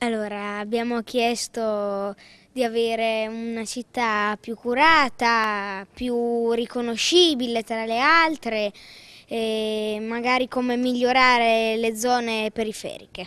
Allora, abbiamo chiesto di avere una città più curata, più riconoscibile tra le altre e magari come migliorare le zone periferiche.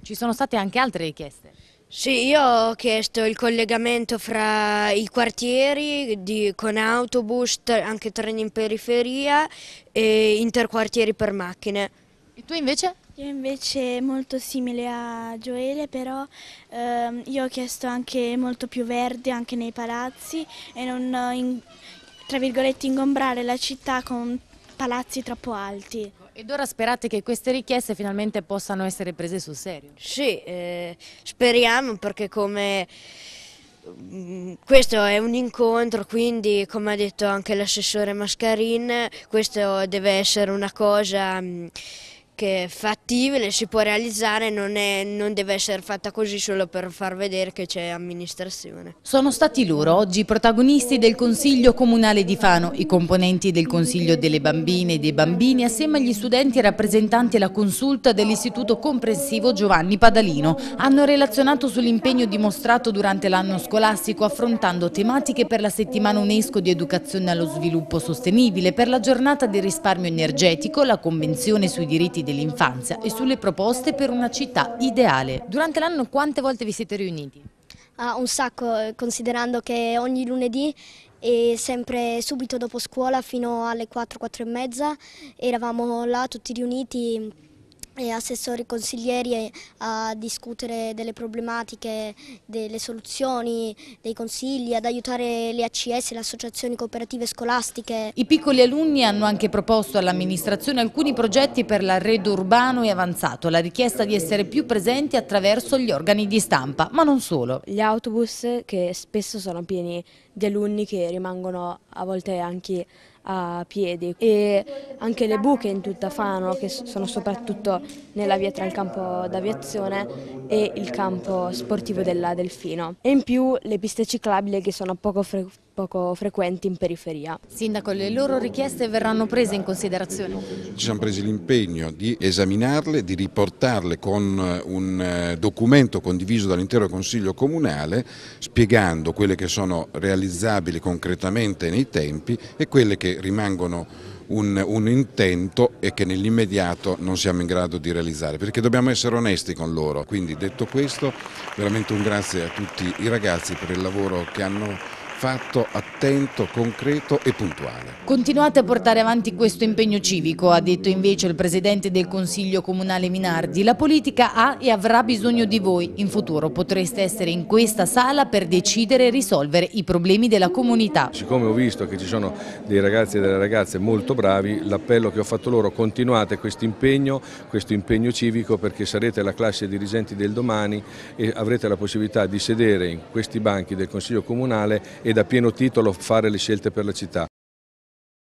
Ci sono state anche altre richieste? Sì, io ho chiesto il collegamento fra i quartieri di, con autobus, anche treni in periferia e interquartieri per macchine. E tu invece? Io invece molto simile a Gioele, però ehm, io ho chiesto anche molto più verde anche nei palazzi e non eh, in, tra virgolette ingombrare la città con palazzi troppo alti. Ed ora sperate che queste richieste finalmente possano essere prese sul serio? Sì, eh, speriamo perché come mm, questo è un incontro, quindi come ha detto anche l'assessore Mascarin, questo deve essere una cosa mm, che è fattibile, si può realizzare, non, è, non deve essere fatta così solo per far vedere che c'è amministrazione. Sono stati loro oggi i protagonisti del Consiglio Comunale di Fano, i componenti del Consiglio delle Bambine e dei Bambini, assieme agli studenti e rappresentanti alla consulta dell'Istituto Comprensivo Giovanni Padalino. Hanno relazionato sull'impegno dimostrato durante l'anno scolastico affrontando tematiche per la settimana UNESCO di educazione allo sviluppo sostenibile, per la giornata del risparmio energetico, la Convenzione sui diritti dell'infanzia e sulle proposte per una città ideale. Durante l'anno quante volte vi siete riuniti? Ah, un sacco, eh, considerando che ogni lunedì e sempre subito dopo scuola fino alle 4, 4 e mezza eravamo là tutti riuniti assessori consiglieri eh, a discutere delle problematiche, delle soluzioni, dei consigli, ad aiutare le ACS, le associazioni cooperative scolastiche. I piccoli alunni hanno anche proposto all'amministrazione alcuni progetti per l'arredo urbano e avanzato, la richiesta di essere più presenti attraverso gli organi di stampa, ma non solo. Gli autobus che spesso sono pieni di alunni che rimangono a volte anche a piedi e anche le buche in tutta Fano che sono soprattutto nella via tra il campo d'aviazione e il campo sportivo della Delfino e in più le piste ciclabili che sono poco frequentate poco frequenti in periferia. Sindaco, le loro richieste verranno prese in considerazione? Ci siamo presi l'impegno di esaminarle, di riportarle con eh, un eh, documento condiviso dall'intero Consiglio Comunale, spiegando quelle che sono realizzabili concretamente nei tempi e quelle che rimangono un, un, intento e che nell'immediato non siamo in grado di realizzare, perché dobbiamo essere onesti con loro. Quindi detto questo, veramente un grazie a tutti i ragazzi per il lavoro che hanno fatto attento, concreto e puntuale. Continuate a portare avanti questo impegno civico, ha detto invece il Presidente del Consiglio Comunale Minardi. La politica ha e avrà bisogno di voi. In futuro potreste essere in questa sala per decidere e risolvere i problemi della comunità. Siccome ho visto che ci sono dei ragazzi e delle ragazze molto bravi, l'appello che ho fatto loro, continuate questo impegno, questo impegno civico perché sarete la classe dirigenti del domani e avrete la possibilità di sedere in questi banchi del Consiglio Comunale ed a pieno titolo fare le scelte per la città.